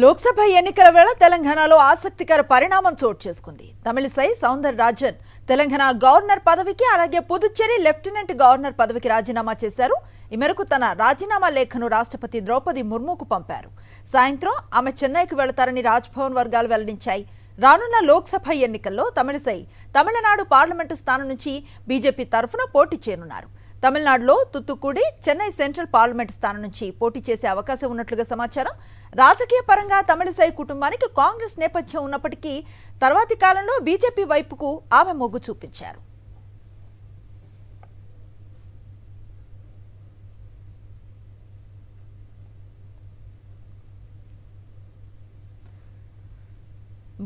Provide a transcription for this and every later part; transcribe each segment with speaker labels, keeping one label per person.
Speaker 1: లోక్సభ ఎన్నికల వేళ తెలంగాణలో ఆసక్తికర పరిణామం చోటు చేసుకుంది తమిళిసై సౌందర్ రాజన్ తెలంగాణ గవర్నర్ పదవికి అలాగే పుదుచ్చేరి లెఫ్టినెంట్ గవర్నర్ పదవికి రాజీనామా చేశారు ఈ మేరకు తన రాజీనామా లేఖను రాష్ట్రపతి ద్రౌపది ముర్ముకు పంపారు సాయంత్రం ఆమె చెన్నైకి వెళతారని రాజ్భవన్ వర్గాలు వెల్లడించాయి రానున్న లోక్సభ ఎన్నికల్లో తమిళిసై తమిళనాడు పార్లమెంటు స్థానం నుంచి బీజేపీ తరఫున పోటీ చేయనున్నారు తమిళనాడులో తుత్తుకుడి చెన్నై సెంట్రల్ పార్లమెంట్ స్థానం నుంచి పోటీ చేసే అవకాశం ఉన్నట్లుగా సమాచారం రాజకీయ పరంగా తమిళసై కుటుంబానికి కాంగ్రెస్ నేపథ్యం ఉన్నప్పటికీ తర్వాతి కాలంలో బీజేపీ వైపుకు ఆమె మొగ్గు చూపించారు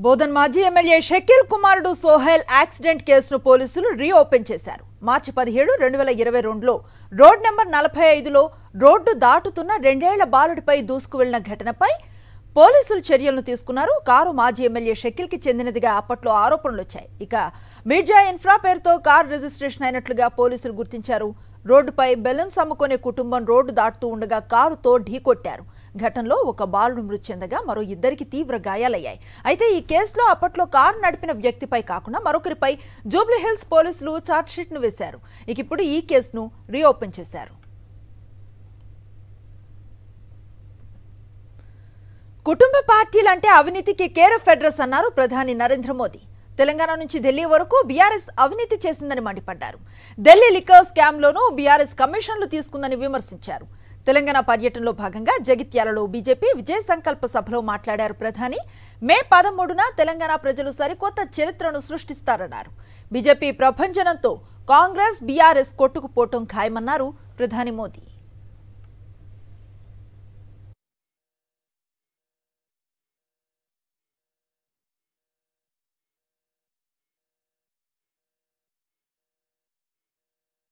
Speaker 1: బోధన్ మాజీ ఎమ్మెల్యే షకీల్ కుమారుడు సోహెల్ యాక్సిడెంట్ కేసును పోలీసులు రీఓపెన్ చేశారు మార్చి పదిహేడు రెండు వేల ఇరవై రెండులో రోడ్ నెంబర్ నలభై ఐదులో రోడ్డు దాటుతున్న రెండేళ్ల బాలుడిపై దూసుకువెళ్లిన ఘటనపై పోలీసులు చర్యలను తీసుకున్నారు కారు మాజీ ఎమ్మెల్యే షకిల్ కి చెందినదిగా అప్పట్లో ఆరోపణలు వచ్చాయి ఇక మీర్జా ఇన్ఫ్రా పేరుతో కారు రిజిస్ట్రేషన్ అయినట్లుగా పోలీసులు గుర్తించారు రోడ్డుపై బెలూన్స్ అమ్ముకునే కుటుంబం రోడ్డు దాటుతూ ఉండగా కారుతో ఢీకొట్టారు ఘటనలో ఒక బాలుడు మృతి చెందగా మరో ఇద్దరికి తీవ్ర గాయాలయ్యాయి అయితే ఈ కేసులో అప్పట్లో కారు నడిపిన వ్యక్తిపై కాకుండా మరొకరిపై జూబ్లీహిల్స్ పోలీసులు ఛార్జ్షీట్ను వేశారు ఇక ఇప్పుడు ఈ కేసును రీఓపెన్ చేశారు కుటుంబ పార్టీలంటే అవినీతికి కేర్ ఆఫ్ ఫెడరస్ అన్నారు ప్రధాని నరేంద్ర మోదీ తెలంగాణ నుంచి ఢిల్లీ వరకు బీఆర్ఎస్ అవినీతి చేసిందని మండిపడ్డారు ఢిల్లీ లిక్కర్ స్కామ్లోనూ బీఆర్ఎస్ కమిషన్లు తీసుకుందని విమర్శించారు తెలంగాణ పర్యటనలో భాగంగా జగిత్యాలలో బీజేపీ విజయ సంకల్ప సభలో మాట్లాడారు ప్రధాని మే పదమూడున తెలంగాణ ప్రజలు సరికొత్త చరిత్రను సృష్టిస్తారన్నారు బీజేపీ ప్రభంజనంతో కాంగ్రెస్ బీఆర్ఎస్ కొట్టుకుపోవటం ఖాయమన్నారు ప్రధాని మోదీ